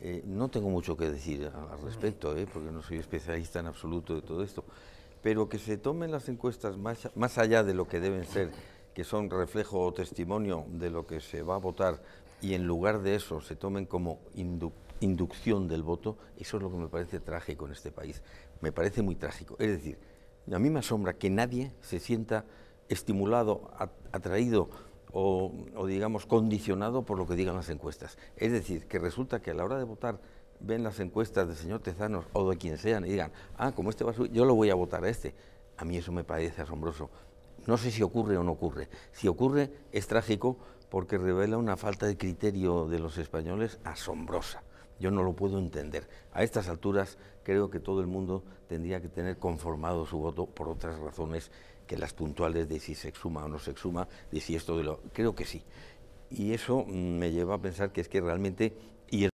Eh, no tengo mucho que decir al respecto, eh, porque no soy especialista en absoluto de todo esto, pero que se tomen las encuestas más, allá de lo que deben ser, que son reflejo o testimonio de lo que se va a votar, y en lugar de eso se tomen como inducción del voto, eso es lo que me parece trágico en este país, me parece muy trágico. Es decir, a mí me asombra que nadie se sienta estimulado, atraído o, digamos, condicionado por lo que digan las encuestas. Es decir, que resulta que a la hora de votar ven las encuestas del señor Tezanos o de quien sean y digan, ah, como este va a subir, yo lo voy a votar a este. A mí eso me parece asombroso. No sé si ocurre o no ocurre. Si ocurre, es trágico porque revela una falta de criterio de los españoles asombrosa. Yo no lo puedo entender. A estas alturas creo que todo el mundo tendría que tener conformado su voto por otras razones que las puntuales de si se exhuma o no se exhuma, de si esto de lo... Creo que sí. Y eso mm, me lleva a pensar que es que realmente